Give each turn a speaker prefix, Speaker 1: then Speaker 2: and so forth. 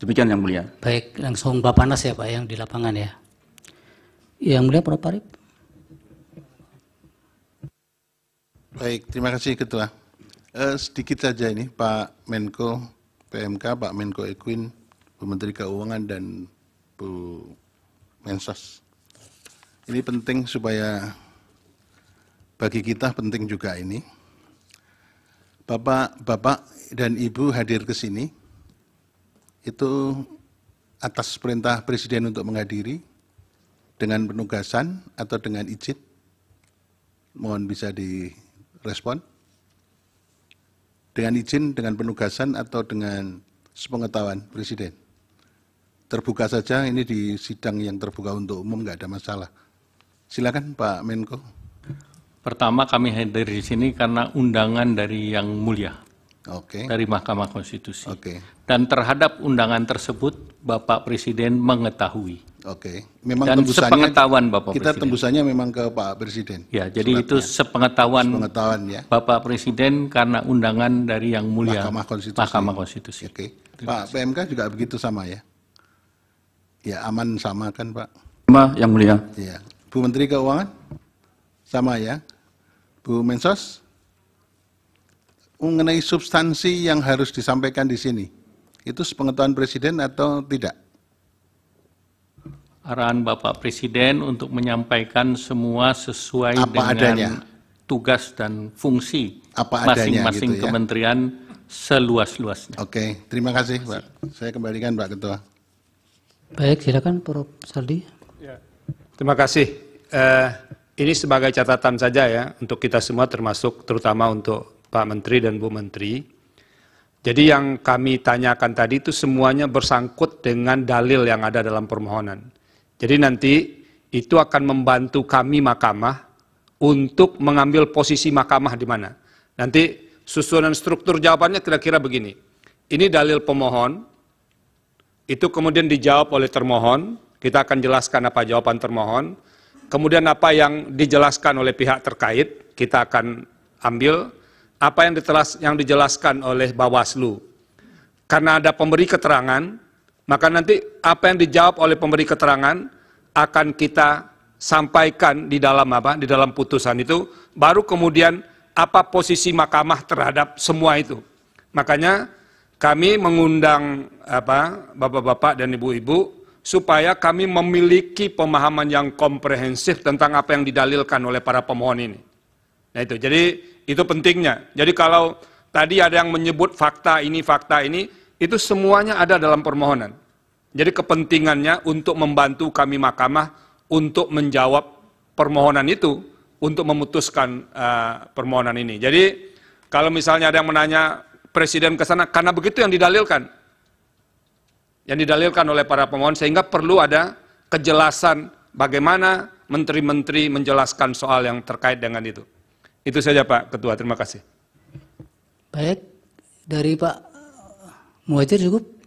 Speaker 1: Demikian yang mulia.
Speaker 2: Baik, langsung Bapak Nas ya Pak yang di lapangan ya. Yang mulia Prof. Parip.
Speaker 1: Baik, terima kasih Ketua. Eh, sedikit saja ini Pak Menko PMK, Pak Menko Equin, Bu Menteri Keuangan dan Bu Mensos. Ini penting supaya bagi kita penting juga ini. Bapak-bapak dan Ibu hadir ke sini itu atas perintah Presiden untuk menghadiri dengan penugasan atau dengan izin. Mohon bisa direspon. Dengan izin, dengan penugasan, atau dengan sepengetahuan Presiden. Terbuka saja, ini di sidang yang terbuka untuk umum, nggak ada masalah. Silakan Pak Menko.
Speaker 2: Pertama kami hadir di sini karena undangan dari Yang Mulia okay. dari Mahkamah Konstitusi. Okay. Dan terhadap undangan tersebut Bapak Presiden mengetahui. Oke. Okay. Memang Dan tembusannya, sepengetahuan Bapak kita Presiden. tembusannya
Speaker 1: memang ke Pak Presiden.
Speaker 2: Ya, jadi suratnya. itu sepengetahuan, sepengetahuan ya. Bapak Presiden karena undangan dari Yang Mulia Mahkamah Konstitusi. Mahkamah Konstitusi. Oke.
Speaker 1: Okay. Pak PMK juga
Speaker 2: begitu sama ya? Ya, aman sama kan Pak? Sama Yang Mulia. Iya.
Speaker 1: Bu Menteri Keuangan? Sama ya. Bu Mensos? mengenai substansi yang harus disampaikan di sini? Itu sepengetahuan Presiden atau tidak?
Speaker 2: Arahan Bapak Presiden untuk menyampaikan semua sesuai Apa dengan adanya? tugas dan fungsi masing-masing gitu ya? kementerian seluas-luasnya. Oke, terima kasih
Speaker 1: Pak. Saya
Speaker 2: kembalikan Pak Ketua. Baik, silakan Prof. Saldi. Ya,
Speaker 3: terima kasih. Uh, ini sebagai catatan saja ya untuk kita semua termasuk terutama untuk Pak Menteri dan Bu Menteri. Jadi yang kami tanyakan tadi itu semuanya bersangkut dengan dalil yang ada dalam permohonan. Jadi nanti itu akan membantu kami mahkamah untuk mengambil posisi mahkamah di mana. Nanti susunan struktur jawabannya kira-kira begini. Ini dalil pemohon, itu kemudian dijawab oleh termohon, kita akan jelaskan apa jawaban termohon. Kemudian apa yang dijelaskan oleh pihak terkait, kita akan ambil apa yang, ditelas, yang dijelaskan oleh Bawaslu. Karena ada pemberi keterangan, maka nanti apa yang dijawab oleh pemberi keterangan akan kita sampaikan di dalam apa? Di dalam putusan itu baru kemudian apa posisi mahkamah terhadap semua itu. Makanya kami mengundang apa Bapak-bapak dan Ibu-ibu supaya kami memiliki pemahaman yang komprehensif tentang apa yang didalilkan oleh para pemohon ini. Nah itu, jadi itu pentingnya. Jadi kalau tadi ada yang menyebut fakta ini, fakta ini, itu semuanya ada dalam permohonan. Jadi kepentingannya untuk membantu kami mahkamah untuk menjawab permohonan itu, untuk memutuskan uh, permohonan ini. Jadi kalau misalnya ada yang menanya presiden ke sana, karena begitu yang didalilkan. Yang didalilkan oleh para pemohon, sehingga perlu ada kejelasan bagaimana menteri-menteri menjelaskan soal yang terkait dengan itu. Itu saja Pak Ketua, terima kasih. Baik, dari Pak Muhajir cukup?